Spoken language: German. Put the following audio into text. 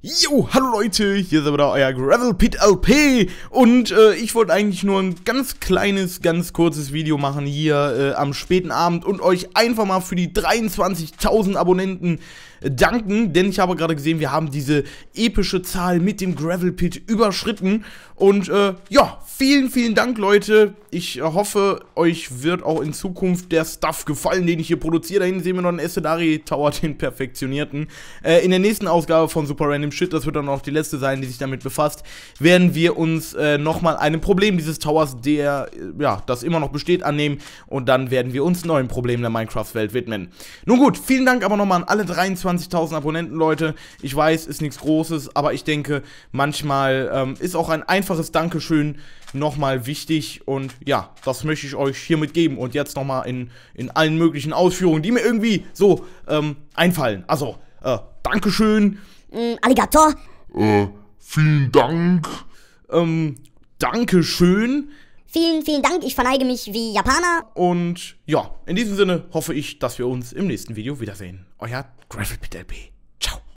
Yo, hallo Leute, hier ist aber euer Gravel Pit LP und äh, ich wollte eigentlich nur ein ganz kleines, ganz kurzes Video machen hier äh, am späten Abend und euch einfach mal für die 23.000 Abonnenten äh, danken, denn ich habe gerade gesehen, wir haben diese epische Zahl mit dem Gravel Pit überschritten und äh, ja, vielen, vielen Dank Leute, ich äh, hoffe, euch wird auch in Zukunft der Stuff gefallen, den ich hier produziere, da hinten sehen wir noch einen Essedari Tower, den perfektionierten, äh, in der nächsten Ausgabe von Super Random dem Shit, das wird dann auch die letzte sein, die sich damit befasst, werden wir uns äh, nochmal einem Problem dieses Towers, der, äh, ja, das immer noch besteht, annehmen und dann werden wir uns neuen Problemen der Minecraft-Welt widmen. Nun gut, vielen Dank aber nochmal an alle 23.000 Abonnenten, Leute. Ich weiß, ist nichts Großes, aber ich denke, manchmal ähm, ist auch ein einfaches Dankeschön nochmal wichtig und ja, das möchte ich euch hiermit geben und jetzt nochmal in, in allen möglichen Ausführungen, die mir irgendwie so ähm, einfallen. Also, äh, Dankeschön. Mm, Alligator. Äh, vielen Dank. Ähm, Dankeschön. Vielen, vielen Dank. Ich verneige mich wie Japaner. Und ja, in diesem Sinne hoffe ich, dass wir uns im nächsten Video wiedersehen. Euer Gravel